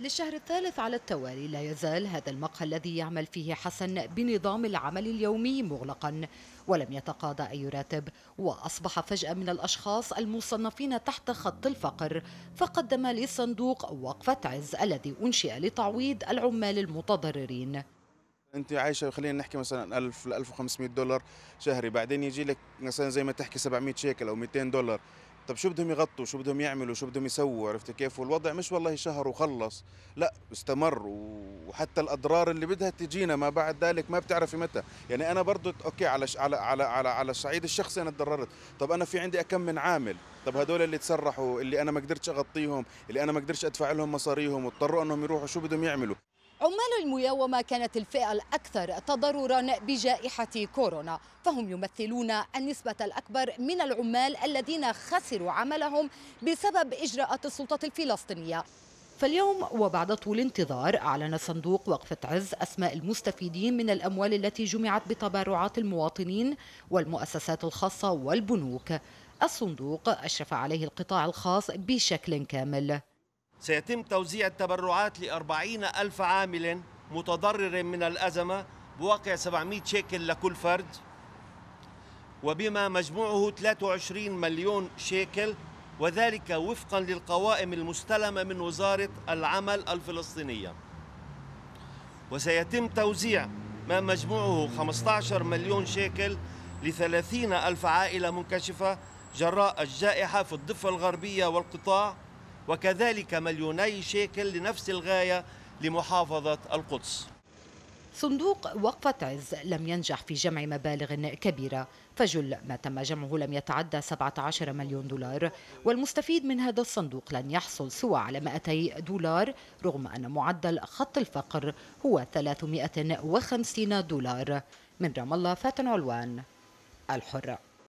للشهر الثالث على التوالي لا يزال هذا المقهى الذي يعمل فيه حسن بنظام العمل اليومي مغلقا ولم يتقاضى أي راتب وأصبح فجأة من الأشخاص المصنفين تحت خط الفقر فقدم لصندوق وقفة عز الذي أنشئ لتعويض العمال المتضررين انت عايشه خلينا نحكي مثلا 1000 ل 1500 دولار شهري بعدين يجي لك مثلا زي ما تحكي 700 شيكل او 200 دولار طب شو بدهم يغطوا شو بدهم يعملوا شو بدهم يسووا عرفت كيف والوضع مش والله شهر وخلص لا استمر وحتى الاضرار اللي بدها تجينا ما بعد ذلك ما بتعرفي متى يعني انا برضه اوكي على على على على, على الصعيد الشخصي انا تضررت طب انا في عندي كم من عامل طب هدول اللي تسرحوا اللي انا ما قدرتش اغطيهم اللي انا ما قدرتش ادفع لهم مصاريهم واضطروا انهم يروحوا شو بدهم يعملوا عمال المياومة كانت الفئة الأكثر تضررا بجائحة كورونا فهم يمثلون النسبة الأكبر من العمال الذين خسروا عملهم بسبب إجراءات السلطة الفلسطينية فاليوم وبعد طول انتظار أعلن صندوق وقفة عز أسماء المستفيدين من الأموال التي جمعت بتبرعات المواطنين والمؤسسات الخاصة والبنوك الصندوق أشرف عليه القطاع الخاص بشكل كامل سيتم توزيع التبرعات لأربعين ألف عامل متضرر من الأزمة بواقع 700 شيكل لكل فرد وبما مجموعه 23 مليون شيكل وذلك وفقا للقوائم المستلمة من وزارة العمل الفلسطينية وسيتم توزيع ما مجموعه 15 مليون شيكل لثلاثين ألف عائلة منكشفة جراء الجائحة في الضفة الغربية والقطاع وكذلك مليوني شيكل لنفس الغاية لمحافظة القدس صندوق وقفة عز لم ينجح في جمع مبالغ كبيرة فجل ما تم جمعه لم يتعدى 17 مليون دولار والمستفيد من هذا الصندوق لن يحصل سوى على 200 دولار رغم أن معدل خط الفقر هو 350 دولار من رام الله فاتن علوان الحرة